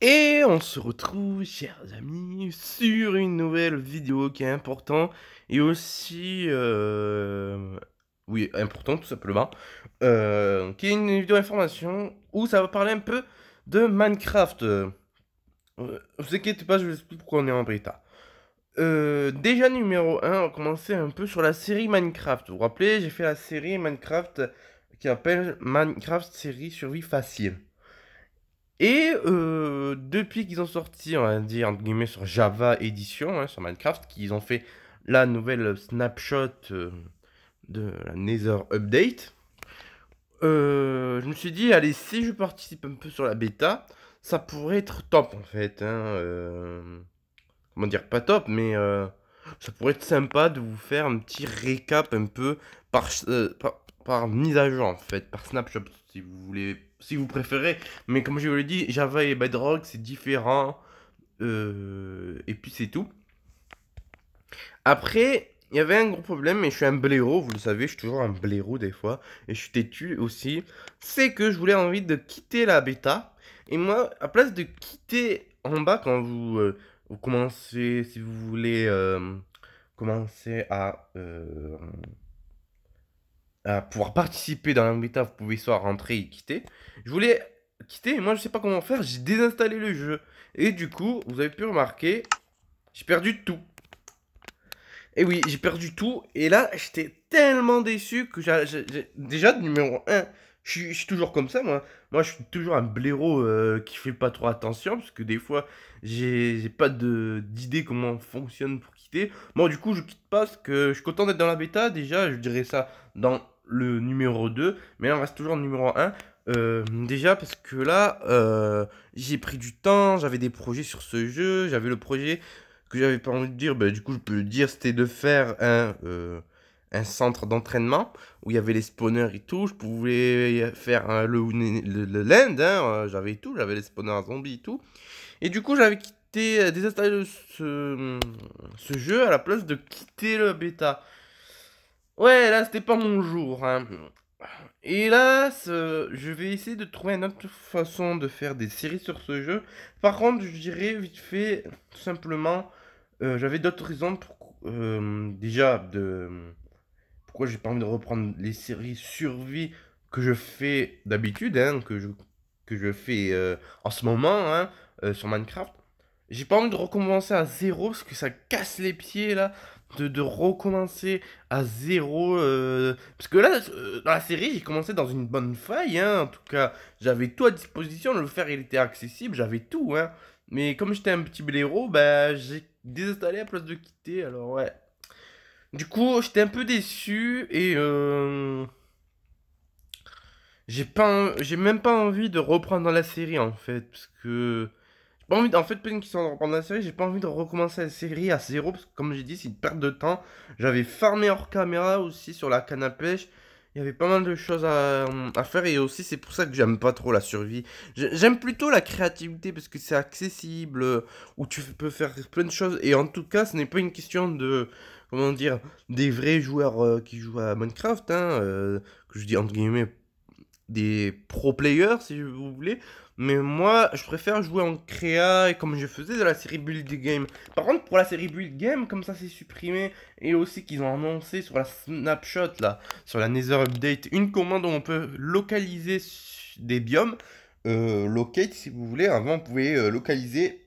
Et on se retrouve, chers amis, sur une nouvelle vidéo qui est importante et aussi... Euh... Oui, importante tout simplement. Euh... Qui est une vidéo information où ça va parler un peu de Minecraft. Euh, euh... Vous inquiétez pas, je vous explique pourquoi on est en bêta. Euh, déjà numéro 1, on va commencer un peu sur la série Minecraft. Vous vous rappelez, j'ai fait la série Minecraft qui appelle Minecraft série survie facile. Et euh, depuis qu'ils ont sorti, on va dire, entre guillemets, sur Java Edition, hein, sur Minecraft, qu'ils ont fait la nouvelle snapshot euh, de la Nether Update, euh, je me suis dit, allez, si je participe un peu sur la bêta, ça pourrait être top en fait. Hein, comment dire, pas top, mais ça pourrait être sympa de vous faire un petit récap un peu par par mise à jour en fait, par snapshot si vous voulez, si vous préférez. Mais comme je vous l'ai dit, Java et Bedrock c'est différent. Euh, et puis c'est tout. Après, il y avait un gros problème, et je suis un blaireau, vous le savez, je suis toujours un blaireau des fois, et je suis têtu aussi. C'est que je voulais envie de quitter la bêta, et moi, à place de quitter en bas quand vous, euh, commencez, si vous voulez, euh, commencer à. Pour pouvoir participer dans la bêta vous pouvez soit rentrer et quitter. Je voulais quitter, moi je sais pas comment faire, j'ai désinstallé le jeu. Et du coup, vous avez pu remarquer, j'ai perdu tout. Et oui, j'ai perdu tout. Et là, j'étais tellement déçu que j'ai déjà numéro 1. Je suis toujours comme ça, moi. Moi, je suis toujours un blaireau euh, qui fait pas trop attention, parce que des fois, j'ai pas d'idée comment fonctionne pour quitter. Moi, du coup, je quitte pas, parce que je suis content d'être dans la bêta. Déjà, je dirais ça dans le numéro 2, mais on reste toujours numéro 1. Euh, déjà parce que là, euh, j'ai pris du temps, j'avais des projets sur ce jeu, j'avais le projet que j'avais pas envie de dire, bah, du coup je peux le dire, c'était de faire un, euh, un centre d'entraînement où il y avait les spawners et tout, je pouvais faire le, le, land, hein, j'avais tout, j'avais les spawners zombies et tout. Et du coup j'avais quitté, désinstallé ce, ce jeu à la place de quitter le bêta. Ouais, là, c'était pas mon jour. Hein. Hélas, euh, je vais essayer de trouver une autre façon de faire des séries sur ce jeu. Par contre, je dirais vite fait, tout simplement, euh, j'avais d'autres raisons pour, euh, déjà de pourquoi j'ai pas envie de reprendre les séries survie que je fais d'habitude, hein, que, je, que je fais en ce moment hein, sur Minecraft. J'ai pas envie de recommencer à zéro parce que ça casse les pieds là de, recommencer à zéro. Euh, parce que là, euh, dans la série, j'ai commencé dans une bonne faille, hein, en tout cas. J'avais tout à disposition, le fer il était accessible, j'avais tout, hein. Mais comme j'étais un petit blaireau, bah, j'ai désinstallé à place de quitter, alors ouais. Du coup, j'étais un peu déçu et euh, j'ai pas, j'ai même pas envie de reprendre la série en fait parce que en fait, peine qui sont en reprendre la série, j'ai pas envie de recommencer la série à zéro, parce que comme j'ai dit, c'est une perte de temps. J'avais farmé hors caméra aussi sur la canne à pêche. Il y avait pas mal de choses à, faire et aussi c'est pour ça que j'aime pas trop la survie. J'aime plutôt la créativité parce que c'est accessible, où tu peux faire plein de choses. Et en tout cas, ce n'est pas une question de, comment dire, des vrais joueurs euh, qui jouent à Minecraft, hein, euh, que je dis entre guillemets des pro players, si vous voulez. Mais moi, je préfère jouer en créa, et comme je faisais de la série Build Game. Par contre, pour la série Build Game, comme ça c'est supprimé, et aussi qu'ils ont annoncé sur la snapshot, là, sur la Nether Update, une commande où on peut localiser des biomes. Euh, locate, si vous voulez, avant on pouvait euh, localiser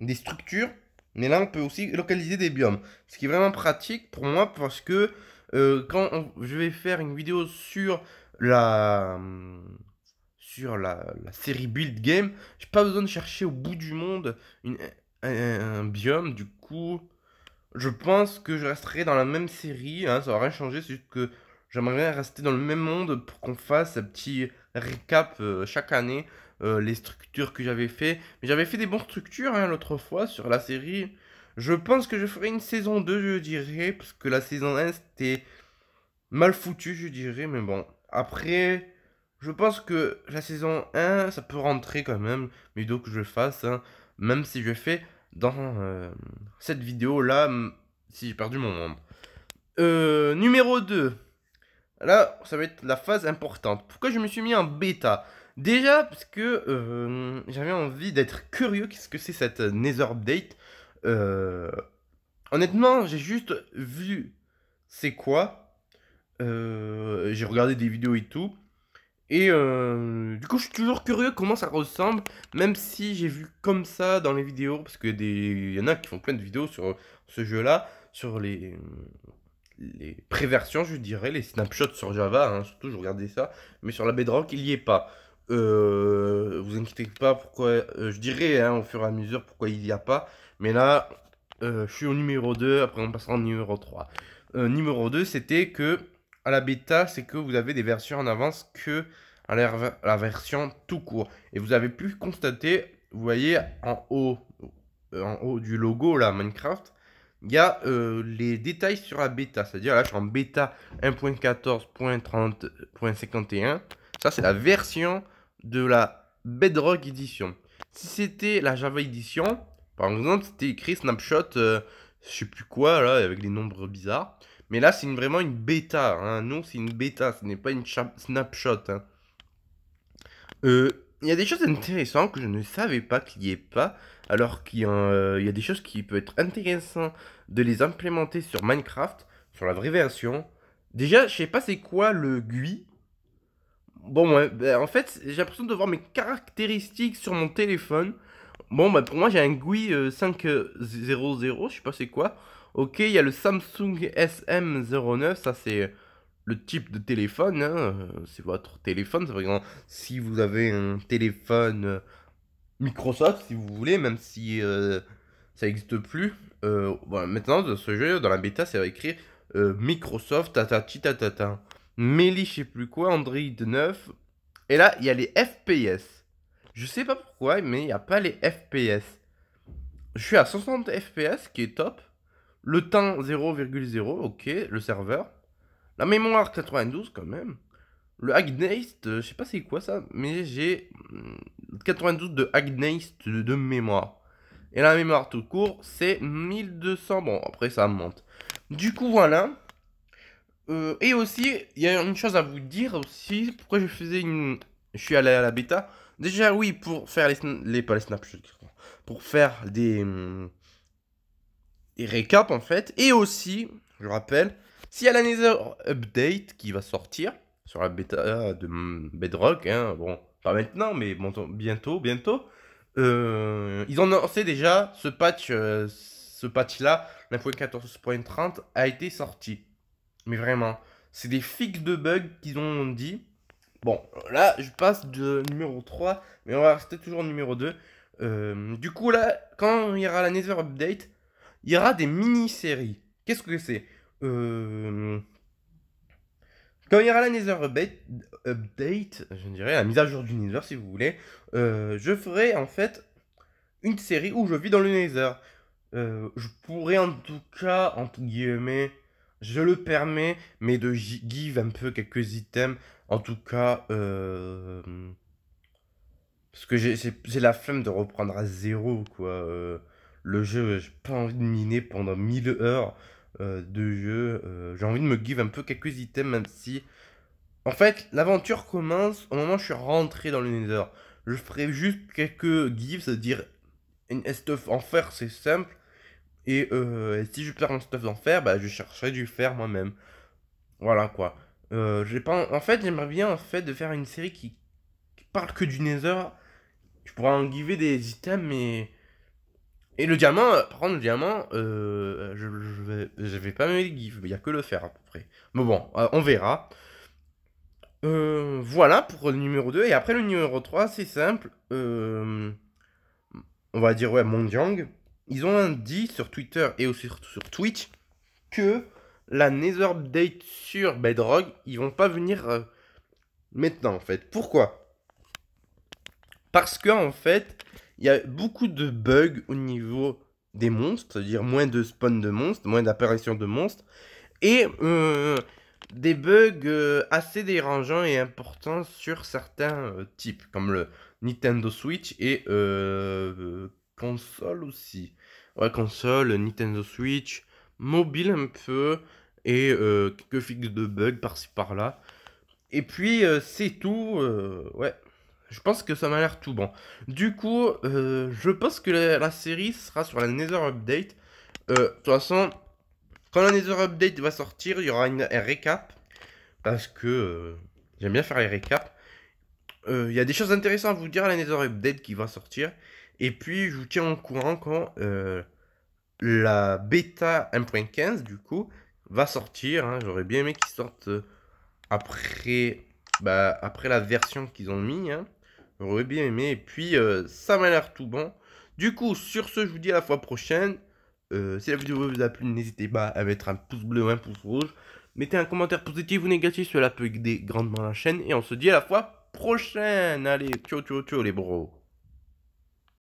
des structures, mais là on peut aussi localiser des biomes. Ce qui est vraiment pratique pour moi, parce que euh, quand je vais faire une vidéo sur la euh, sur la, série build game, j'ai pas besoin de chercher au bout du monde un, biome. Du coup, je pense que je resterai dans la même série. Hein, ça va rien changer, c'est juste que j'aimerais rester dans le même monde pour qu'on fasse un petit recap euh, chaque année euh, les structures que j'avais fait. Mais j'avais fait des bonnes structures hein, l'autre fois sur la série. Je pense que je ferai une saison 2, je dirais, parce que la saison 1 c'était mal foutu, je dirais, mais bon. Après, je pense que la saison 1, ça peut rentrer quand même, mais vidéos que je fasse, hein. même si je fais dans euh, cette vidéo-là, si j'ai perdu mon monde. Euh, numéro 2. Là, ça va être la phase importante. Pourquoi je me suis mis en bêta Déjà, parce que euh, j'avais envie d'être curieux, qu'est-ce que c'est cette Nether Update Honnêtement, j'ai juste vu c'est quoi, euh, j'ai regardé des vidéos et tout. Et euh, du coup, je suis toujours curieux comment ça ressemble, même si j'ai vu comme ça dans les vidéos, parce qu'il y, y en a qui font plein de vidéos sur ce jeu-là, sur les, les préversions, je dirais, les snapshots sur Java, hein, surtout je regardais ça, mais sur la Bedrock, il n'y est pas. Euh, vous inquiétez pas, pourquoi je dirais hein, au fur et à mesure pourquoi il n'y a pas, mais là, je suis au numéro 2, après on passera au numéro 3. numéro 2, c'était que à la bêta, c'est que vous avez des versions en avance que la, la version tout court. Et vous avez pu constater, vous voyez en haut, euh, en haut du logo là, Minecraft, il y a euh, les détails sur la bêta. C'est-à-dire là, je en bêta 1.14.30.51. Ça, c'est la version de la Bedrock Edition. Si c'était la Java Edition, par exemple, c'était écrit snapshot, euh, je sais plus quoi, là, avec des nombres bizarres. Mais là, c'est vraiment une bêta. Hein. Non, c'est une bêta. Ce n'est pas une snapshot. Hein. Euh, il y a des choses intéressantes que je ne savais pas qu'il n'y ait pas, alors qu'il y, a des choses qui peuvent être intéressantes de les implémenter sur Minecraft, sur la vraie version. Déjà, je sais pas c'est quoi le GUI. Bon, ben, en fait, j'ai l'impression de voir mes caractéristiques sur mon téléphone. Bon, ben, pour moi, j'ai un GUI 5.0.0, euh, euh, je sais pas c'est quoi. Ok, il y a le Samsung SM09, ça c'est le type de téléphone, hein. c'est votre téléphone, c'est vraiment si vous avez un téléphone euh, Microsoft, si vous voulez, même si euh, ça n'existe plus. Euh, bah, maintenant, de ce jeu, dans la bêta, ça va écrire Microsoft, Microsoft, tatati tatata. Melee, je sais plus quoi, Android 9. Et là, il y a les FPS. Je sais pas pourquoi, mais il n'y a pas les FPS. Je suis à 60 FPS, qui est top. Le temps 0,0, ok, le serveur. La mémoire 92 quand même. Le Agneist, euh, je sais pas c'est quoi ça, mais j'ai 92 hmm, de Agneist de mémoire. Et la mémoire tout court, c'est 1200. Bon, après ça monte. Du coup, voilà. Euh, et aussi, il y a une chose à vous dire aussi. Pourquoi je faisais une. Je suis allé à la bêta. Déjà, oui, pour faire les. les pas les snapshots. Pour faire des. Hmm, récap en fait. Et aussi, je rappelle, s'il y a la nether update qui va sortir sur la bêta de Bedrock, hein, bon, pas maintenant, mais bientôt, bientôt, euh, ils ont lancé déjà ce patch, euh, ce patch là, 9.14.30 a été sorti. Mais vraiment, c'est des fixes de bugs qu'ils ont dit. Bon, là, je passe de numéro 3, mais on va rester toujours numéro 2. Euh, du coup, là, quand il y aura la Nether Update, il y aura des mini-séries. Qu'est-ce que c'est euh, Quand il y aura la Nether Update, je dirais, la mise à jour du Nether si vous voulez, euh, je ferai en fait une série où je vis dans le Nether. Euh, je pourrais en tout cas, entre guillemets, je le permets, mais de give un peu quelques items. En tout cas, euh, parce que j'ai la flemme de reprendre à zéro, quoi le jeu, j'ai pas envie de miner pendant 1000 heures euh, de jeu. Euh, j'ai envie de me give un peu quelques items, même si. En fait, l'aventure commence au moment où je suis rentré dans le Nether. Je ferai juste quelques gives, c'est-à-dire une stuff en fer, c'est simple. Et, euh, si je perds un stuff d'enfer, bah, je chercherai du fer moi-même. Voilà quoi. j'ai pas en... fait, j'aimerais bien en fait de faire une série qui, qui parle que du Nether. Je pourrais en giver des items, mais et le diamant, euh, par prendre le diamant, euh, je, je, vais, pas me il n'y a que le faire à peu près. Mais bon, euh, on verra. voilà pour le numéro 2. Et après le numéro 3, c'est simple. on va dire, ouais, Mondiang. Ils ont dit sur Twitter et aussi sur, Twitch que la Nether Update sur Bedrock, ils vont pas venir maintenant en fait. Pourquoi Parce que en fait, il y a beaucoup de bugs au niveau des monstres, c'est-à-dire moins de spawns de monstres, moins d'apparitions de monstres, et euh, des bugs euh, assez dérangeants et importants sur certains euh, types, comme le Nintendo Switch et console aussi. Ouais, console, Nintendo Switch, mobile un peu, et quelques fixes de bugs par-ci par-là. Et puis, c'est tout, ouais. Je pense que ça m'a l'air tout bon. Du coup, euh, je pense que la, série sera sur la Nether Update. Euh, de toute façon, quand la Nether Update va sortir, il y aura une, un récap. Parce que euh, j'aime bien faire les récaps. Il y a des choses intéressantes à vous dire à la Nether Update qui va sortir. Et puis, je vous tiens au courant quand la bêta 1.15, du coup, va sortir. Hein. J'aurais bien aimé qu'ils sortent après, bah, après la version qu'ils ont mis. Hein. J'aurais bien aimé. Et puis, euh, ça m'a l'air tout bon. Du coup, sur ce, je vous dis à la fois prochaine. Euh, si la vidéo vous a plu, n'hésitez pas à mettre un pouce bleu ou un pouce rouge. Mettez un commentaire positif ou négatif, cela peut aider grandement la chaîne. Et on se dit à la fois prochaine. Allez, ciao, ciao, ciao les bros.